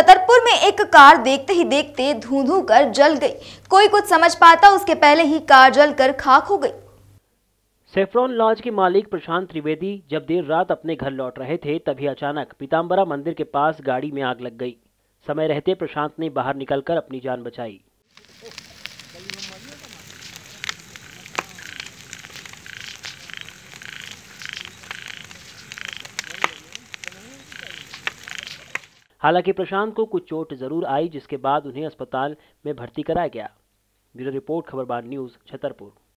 छतरपुर में एक कार देखते ही देखते धू कर जल गई कोई कुछ समझ पाता उसके पहले ही कार जल कर खाक हो गई सेफ्रॉन लॉज के मालिक प्रशांत त्रिवेदी जब देर रात अपने घर लौट रहे थे तभी अचानक पीताम्बरा मंदिर के पास गाड़ी में आग लग गई समय रहते प्रशांत ने बाहर निकलकर अपनी जान बचाई हालांकि प्रशांत को कुछ चोट जरूर आई जिसके बाद उन्हें अस्पताल में भर्ती कराया गया ब्यूरो रिपोर्ट खबरबार न्यूज़ छतरपुर